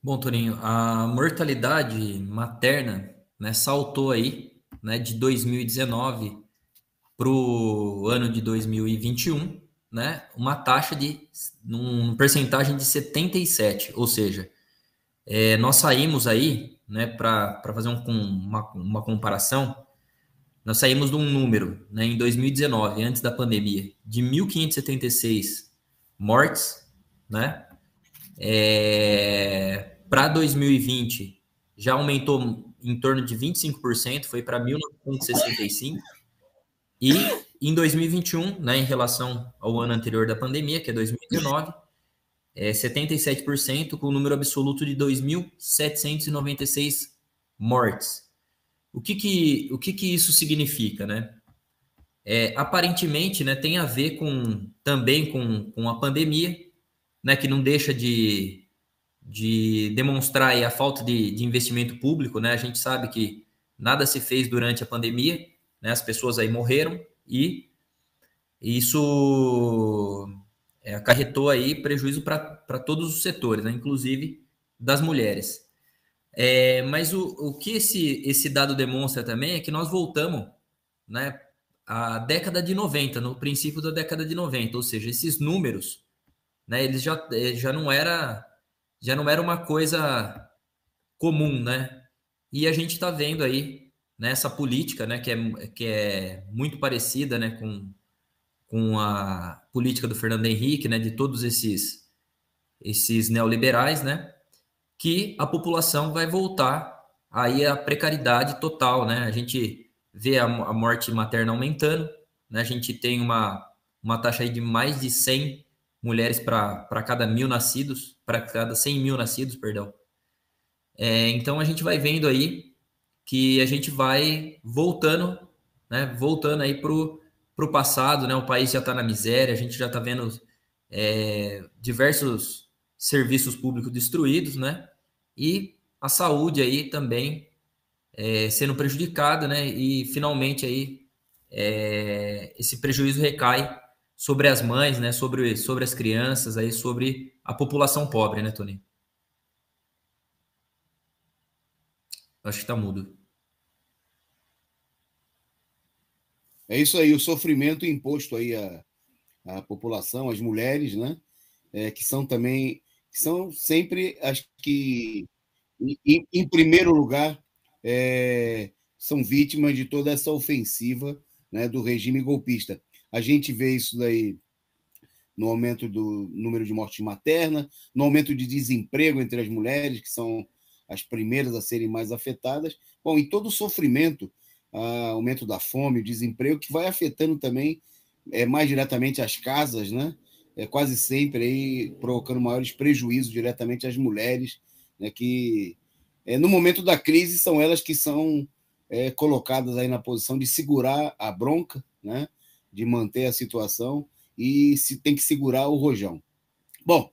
Bom, Torinho, a mortalidade materna né, saltou aí né, de 2019 para o ano de 2021, né, uma taxa de um percentagem de 77, ou seja, é, nós saímos aí, né, para fazer um, uma, uma comparação, nós saímos de um número né, em 2019, antes da pandemia, de 1.576 mortes, né? É, para 2020, já aumentou em torno de 25%, foi para 1965. E em 2021, né, em relação ao ano anterior da pandemia, que é 2019, é 77%, com o número absoluto de 2.796 mortes. O que que, o que que isso significa, né? É, aparentemente, né, tem a ver com também com, com a pandemia, né, que não deixa de, de demonstrar a falta de, de, investimento público, né? A gente sabe que nada se fez durante a pandemia, né? As pessoas aí morreram e isso é, acarretou aí prejuízo para todos os setores, né? inclusive das mulheres. É, mas o, o que esse, esse dado demonstra também é que nós voltamos né, à década de 90, no princípio da década de 90, ou seja, esses números, né, eles já, eh, já não era já não era uma coisa comum, né? E a gente está vendo aí né, política, né, que é, que é muito parecida né, com, com a política do Fernando Henrique, né, de todos esses, esses neoliberais, né, que a população vai voltar aí à precariedade total, né? A gente vê a, a morte materna aumentando, né? A gente tem uma, uma taxa aí de mais de 100 mulheres para cada mil nascidos, para cada 100 mil nascidos, perdão. É, então a gente vai vendo aí que a gente vai voltando, né? Voltando aí para o passado, né? O país já está na miséria, a gente já está vendo é, diversos serviços públicos destruídos, né? E a saúde aí também é, sendo prejudicada, né? E finalmente aí é, esse prejuízo recai sobre as mães, né, sobre, sobre as crianças, aí sobre a população pobre, né, Tony? Acho que está mudo. É isso aí, o sofrimento imposto aí à, à população, às mulheres, né? É, que são também, que são sempre as que, em, em primeiro lugar, é, são vítimas de toda essa ofensiva né, do regime golpista. A gente vê isso daí no aumento do número de mortes materna, no aumento de desemprego entre as mulheres, que são as primeiras a serem mais afetadas. Bom, e todo o sofrimento, ah, aumento da fome, o desemprego, que vai afetando também é, mais diretamente as casas, né? É, quase sempre aí provocando maiores prejuízos diretamente às mulheres, né? que é, no momento da crise são elas que são é, colocadas aí na posição de segurar a bronca, né? de manter a situação e se tem que segurar o rojão. Bom,